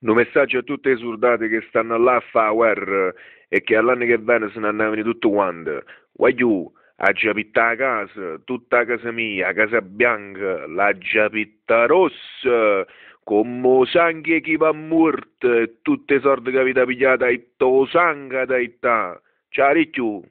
Un messaggio a tutte le surdate che stanno là a fare guerra e che all'anno che viene se ne andavano tutti quanti. Guagliù, ha già pitta la casa, tutta la casa mia, la casa bianca, la già pitta rossa, come sangue che va morto, tutte le sorte che avete pigliato, e to sangue da itta. Ciao, Ricciu!